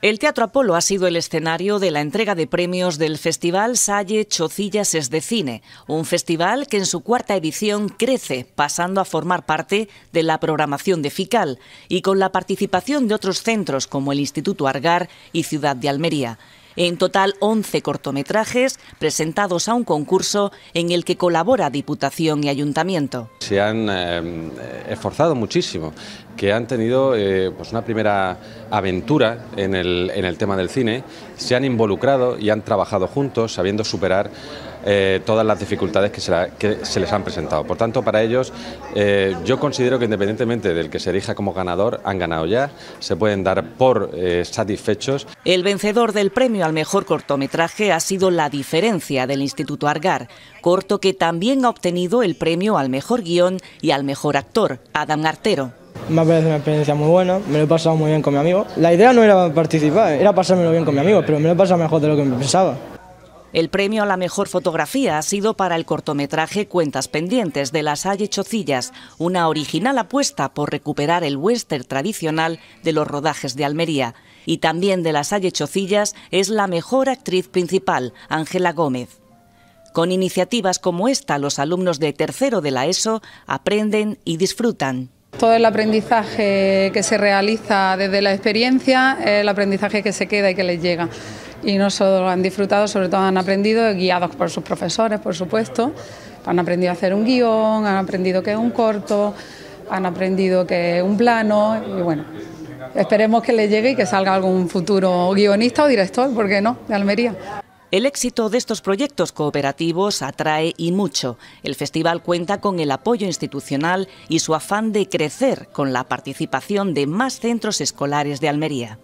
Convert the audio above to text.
El Teatro Apolo ha sido el escenario de la entrega de premios del Festival Salle Chocillas es de Cine, un festival que en su cuarta edición crece, pasando a formar parte de la programación de FICAL y con la participación de otros centros como el Instituto Argar y Ciudad de Almería. En total, 11 cortometrajes presentados a un concurso en el que colabora Diputación y Ayuntamiento. Se han eh, esforzado muchísimo que han tenido eh, pues una primera aventura en el, en el tema del cine, se han involucrado y han trabajado juntos sabiendo superar eh, todas las dificultades que se, que se, les han presentado. Por tanto, para ellos, eh, yo considero que independientemente del que se elija como ganador, han ganado ya, se pueden dar por satisfechos. El vencedor del premio al mejor cortometraje ha sido La Diferencia del Instituto Argar, corto que también ha obtenido el premio al mejor guión y al mejor actor, Adam Artero me ha parecido una experiencia muy buena, me lo he pasado muy bien con mi amigo. La idea no era participar, era pasármelo bien con mi amigo, pero me lo he pasado mejor de lo que me pensaba. El premio a la mejor fotografía ha sido para el cortometraje Cuentas Pendientes de Las Salle Chocillas, una original apuesta por recuperar el western tradicional de los rodajes de Almería. Y también de Las Salle Chocillas es la mejor actriz principal, Ángela Gómez. Con iniciativas como esta, los alumnos de tercero de la ESO aprenden y disfrutan todo el aprendizaje que se realiza desde la experiencia es el aprendizaje que se queda y que les llega. Y no solo han disfrutado, sobre todo han aprendido, guiados por sus profesores, por supuesto, han aprendido a hacer un guión, han aprendido que es un corto, han aprendido que es un plano, y bueno, esperemos que les llegue y que salga algún futuro guionista o director, ¿por qué no?, de Almería. El éxito de estos proyectos cooperativos atrae y mucho. El festival cuenta con el apoyo institucional y su afán de crecer con la participación de más centros escolares de Almería.